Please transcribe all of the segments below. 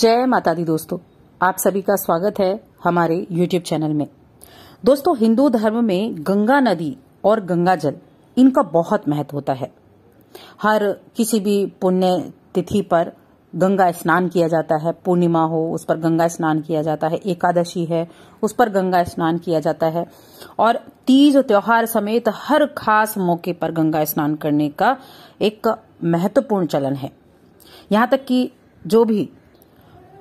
जय माता दी दोस्तों आप सभी का स्वागत है हमारे यूट्यूब चैनल में दोस्तों हिंदू धर्म में गंगा नदी और गंगा जल इनका बहुत महत्व होता है हर किसी भी पुण्य तिथि पर गंगा स्नान किया जाता है पूर्णिमा हो उस पर गंगा स्नान किया जाता है एकादशी है उस पर गंगा स्नान किया जाता है और तीज त्योहार समेत हर खास मौके पर गंगा स्नान करने का एक महत्वपूर्ण चलन है यहां तक कि जो भी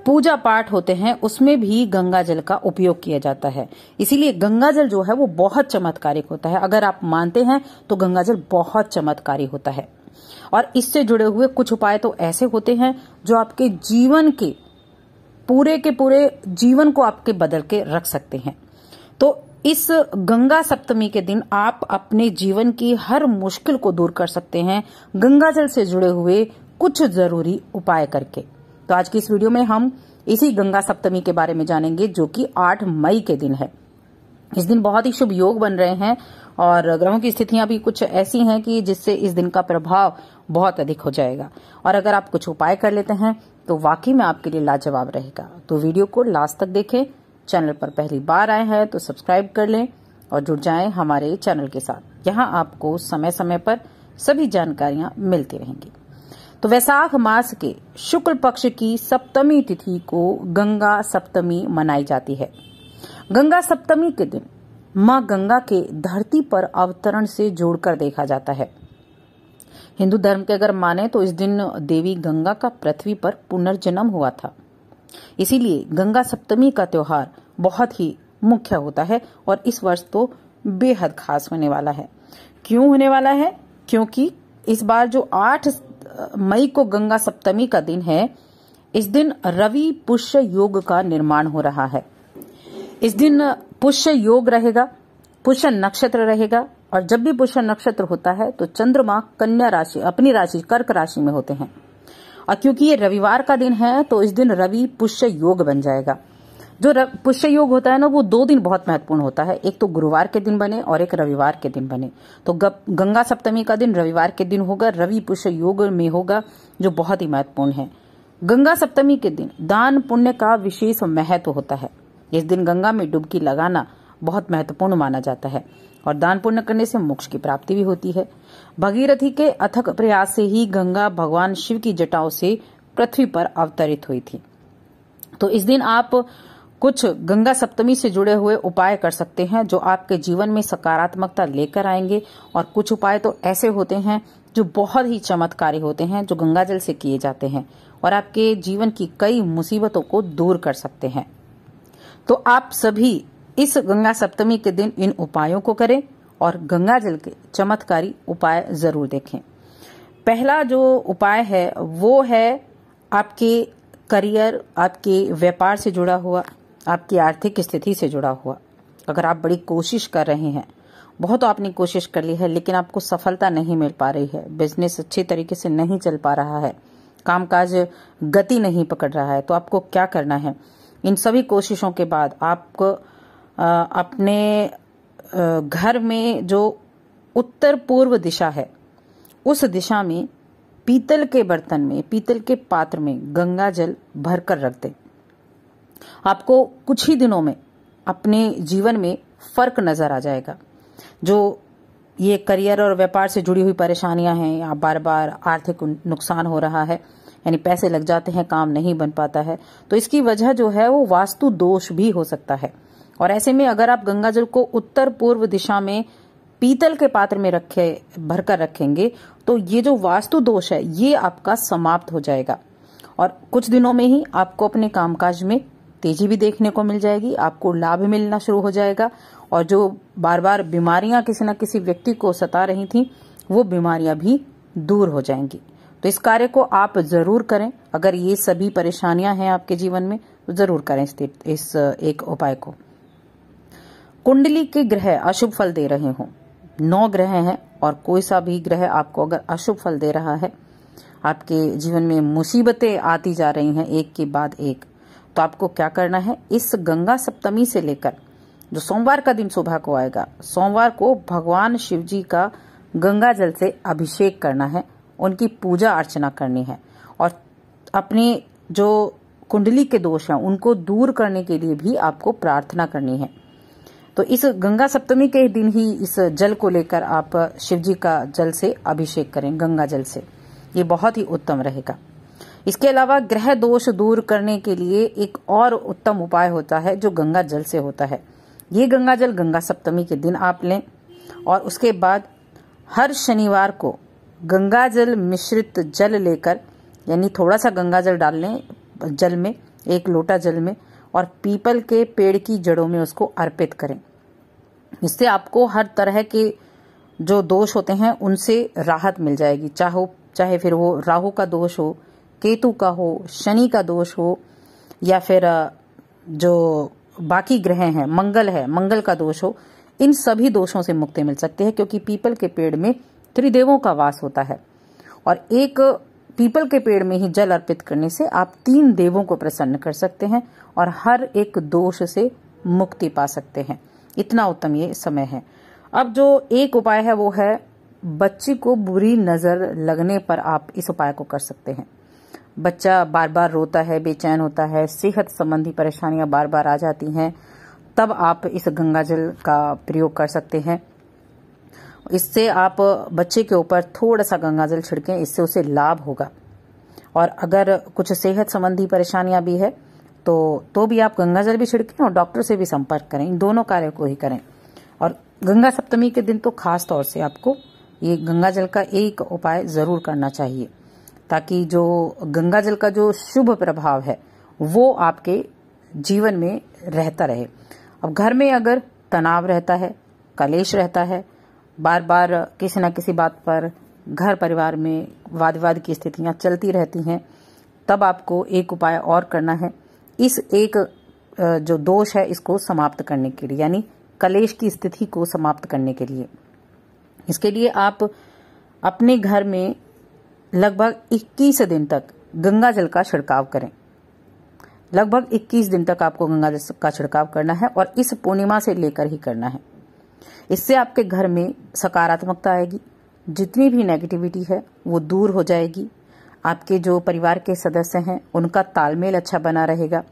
पूजा पाठ होते हैं उसमें भी गंगा जल का उपयोग किया जाता है इसीलिए गंगा जल जो है वो बहुत चमत्कारिक होता है अगर आप मानते हैं तो गंगा जल बहुत चमत्कारी होता है और इससे जुड़े हुए कुछ उपाय तो ऐसे होते हैं जो आपके जीवन के पूरे के पूरे जीवन को आपके बदल के रख सकते हैं तो इस गंगा सप्तमी के दिन आप अपने जीवन की हर मुश्किल को दूर कर सकते हैं गंगा जल से जुड़े हुए कुछ जरूरी उपाय करके तो आज की इस वीडियो में हम इसी गंगा सप्तमी के बारे में जानेंगे जो कि 8 मई के दिन है इस दिन बहुत ही शुभ योग बन रहे हैं और ग्रहों की स्थितियां भी कुछ ऐसी हैं कि जिससे इस दिन का प्रभाव बहुत अधिक हो जाएगा और अगर आप कुछ उपाय कर लेते हैं तो वाकई में आपके लिए लाजवाब रहेगा तो वीडियो को लास्ट तक देखें चैनल पर पहली बार आए हैं तो सब्सक्राइब कर लें और जुड़ जाएं हमारे चैनल के साथ यहां आपको समय समय पर सभी जानकारियां मिलती रहेंगी तो वैसाख मास के शुक्ल पक्ष की सप्तमी तिथि को गंगा सप्तमी मनाई जाती है गंगा सप्तमी के दिन माँ गंगा के धरती पर अवतरण से जोड़कर देखा जाता है हिंदू धर्म के अगर माने तो इस दिन देवी गंगा का पृथ्वी पर पुनर्जन्म हुआ था इसीलिए गंगा सप्तमी का त्योहार बहुत ही मुख्य होता है और इस वर्ष तो बेहद खास होने वाला है क्यों होने वाला है क्योंकि इस बार जो आठ मई को गंगा सप्तमी का दिन है इस दिन रवि पुष्य योग का निर्माण हो रहा है इस दिन पुष्य योग रहेगा पुष्य नक्षत्र रहेगा और जब भी पुष्य नक्षत्र होता है तो चंद्रमा कन्या राशि अपनी राशि कर्क राशि में होते हैं और क्योंकि ये रविवार का दिन है तो इस दिन रवि पुष्य योग बन जाएगा जो पुष्य योग होता है ना वो दो दिन बहुत महत्वपूर्ण होता है एक तो गुरुवार के दिन बने और एक रविवार के दिन बने तो गंगा सप्तमी का दिन रविवार के दिन होगा रवि पुष्य योग में होगा जो बहुत ही महत्वपूर्ण है गंगा सप्तमी के दिन दान पुण्य का विशेष महत्व होता है इस दिन गंगा में डुबकी लगाना बहुत महत्वपूर्ण माना जाता है और दान पुण्य करने से मोक्ष की प्राप्ति भी होती है भगीरथी के अथक प्रयास से ही गंगा भगवान शिव की जटाओं से पृथ्वी पर अवतरित हुई थी तो इस दिन आप कुछ गंगा सप्तमी से जुड़े हुए उपाय कर सकते हैं जो आपके जीवन में सकारात्मकता लेकर आएंगे और कुछ उपाय तो ऐसे होते हैं जो बहुत ही चमत्कारी होते हैं जो गंगा जल से किए जाते हैं और आपके जीवन की कई मुसीबतों को दूर कर सकते हैं तो आप सभी इस गंगा सप्तमी के दिन इन उपायों को करें और गंगा जल के चमत्कारी उपाय जरूर देखें पहला जो उपाय है वो है आपके करियर आपके व्यापार से जुड़ा हुआ आपकी आर्थिक स्थिति से जुड़ा हुआ अगर आप बड़ी कोशिश कर रहे हैं बहुत आपने कोशिश कर ली है लेकिन आपको सफलता नहीं मिल पा रही है बिजनेस अच्छे तरीके से नहीं चल पा रहा है कामकाज गति नहीं पकड़ रहा है तो आपको क्या करना है इन सभी कोशिशों के बाद आपको अपने घर में जो उत्तर पूर्व दिशा है उस दिशा में पीतल के बर्तन में पीतल के पात्र में गंगा जल भरकर रख दें आपको कुछ ही दिनों में अपने जीवन में फर्क नजर आ जाएगा जो ये करियर और व्यापार से जुड़ी हुई परेशानियां हैं या बार बार आर्थिक नुकसान हो रहा है यानी पैसे लग जाते हैं काम नहीं बन पाता है तो इसकी वजह जो है वो वास्तु दोष भी हो सकता है और ऐसे में अगर आप गंगा जल को उत्तर पूर्व दिशा में पीतल के पात्र में रखे भरकर रखेंगे तो ये जो वास्तु दोष है ये आपका समाप्त हो जाएगा और कुछ दिनों में ही आपको अपने कामकाज में तेजी भी देखने को मिल जाएगी आपको लाभ मिलना शुरू हो जाएगा और जो बार बार बीमारियां किसी न किसी व्यक्ति को सता रही थी वो बीमारियां भी दूर हो जाएंगी तो इस कार्य को आप जरूर करें अगर ये सभी परेशानियां हैं आपके जीवन में तो जरूर करें इस, एक उपाय को कुंडली के ग्रह अशुभ फल दे रहे हो नौ ग्रह हैं और कोई सा भी ग्रह आपको अगर अशुभ फल दे रहा है आपके जीवन में मुसीबतें आती जा रही हैं एक के बाद एक तो आपको क्या करना है इस गंगा सप्तमी से लेकर जो सोमवार का दिन सुबह को आएगा सोमवार को भगवान शिव जी का गंगा जल से अभिषेक करना है उनकी पूजा अर्चना करनी है और अपने जो कुंडली के दोष हैं उनको दूर करने के लिए भी आपको प्रार्थना करनी है तो इस गंगा सप्तमी के दिन ही इस जल को लेकर आप शिव जी का जल से अभिषेक करें गंगा जल से ये बहुत ही उत्तम रहेगा इसके अलावा ग्रह दोष दूर करने के लिए एक और उत्तम उपाय होता है जो गंगा जल से होता है ये गंगा जल गंगा सप्तमी के दिन आप लें और उसके बाद हर शनिवार को गंगा जल मिश्रित जल लेकर यानी थोड़ा सा गंगा जल डाल लें जल में एक लोटा जल में और पीपल के पेड़ की जड़ों में उसको अर्पित करें इससे आपको हर तरह के जो दोष होते हैं उनसे राहत मिल जाएगी चाहे चाहे फिर वो राहु का दोष हो केतु का हो शनि का दोष हो या फिर जो बाकी ग्रह हैं मंगल है मंगल का दोष हो इन सभी दोषों से मुक्ति मिल सकती है क्योंकि पीपल के पेड़ में त्रिदेवों का वास होता है और एक पीपल के पेड़ में ही जल अर्पित करने से आप तीन देवों को प्रसन्न कर सकते हैं और हर एक दोष से मुक्ति पा सकते हैं इतना उत्तम ये समय है अब जो एक उपाय है वो है बच्ची को बुरी नजर लगने पर आप इस उपाय को कर सकते हैं बच्चा बार बार रोता है बेचैन होता है सेहत संबंधी परेशानियां बार बार आ जाती हैं तब आप इस गंगा जल का प्रयोग कर सकते हैं इससे आप बच्चे के ऊपर थोड़ा सा गंगा जल छिड़कें इससे उसे लाभ होगा और अगर कुछ सेहत संबंधी परेशानियां भी है तो तो भी आप गंगा जल भी छिड़कें और डॉक्टर से भी संपर्क करें इन दोनों कार्यों को ही करें और गंगा सप्तमी के दिन तो खास तौर से आपको ये गंगा जल का एक उपाय ज़रूर करना चाहिए ताकि जो गंगा जल का जो शुभ प्रभाव है वो आपके जीवन में रहता रहे अब घर में अगर तनाव रहता है कलेश रहता है बार बार किसी न किसी बात पर घर परिवार में वाद विवाद की स्थितियां चलती रहती हैं तब आपको एक उपाय और करना है इस एक जो दोष है इसको समाप्त करने के लिए यानी कलेश की स्थिति को समाप्त करने के लिए इसके लिए आप अपने घर में लगभग 21 दिन तक गंगा जल का छिड़काव करें लगभग 21 दिन तक आपको गंगा जल का छिड़काव करना है और इस पूर्णिमा से लेकर ही करना है इससे आपके घर में सकारात्मकता आएगी जितनी भी नेगेटिविटी है वो दूर हो जाएगी आपके जो परिवार के सदस्य हैं उनका तालमेल अच्छा बना रहेगा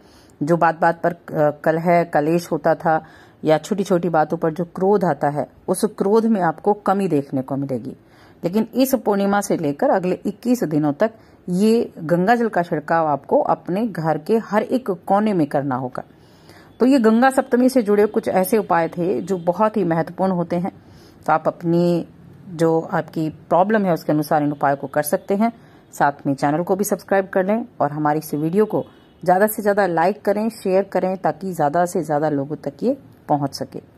जो बात बात पर कलह कलेश होता था या छोटी छोटी बातों पर जो क्रोध आता है उस क्रोध में आपको कमी देखने को मिलेगी लेकिन इस पूर्णिमा से लेकर अगले 21 दिनों तक ये गंगा जल का छिड़काव आपको अपने घर के हर एक कोने में करना होगा तो ये गंगा सप्तमी से जुड़े कुछ ऐसे उपाय थे जो बहुत ही महत्वपूर्ण होते हैं तो आप अपनी जो आपकी प्रॉब्लम है उसके अनुसार इन उपायों को कर सकते हैं साथ में चैनल को भी सब्सक्राइब कर लें और हमारी इस वीडियो को ज़्यादा से ज़्यादा लाइक करें शेयर करें ताकि ज़्यादा से ज़्यादा लोगों तक ये पहुंच सके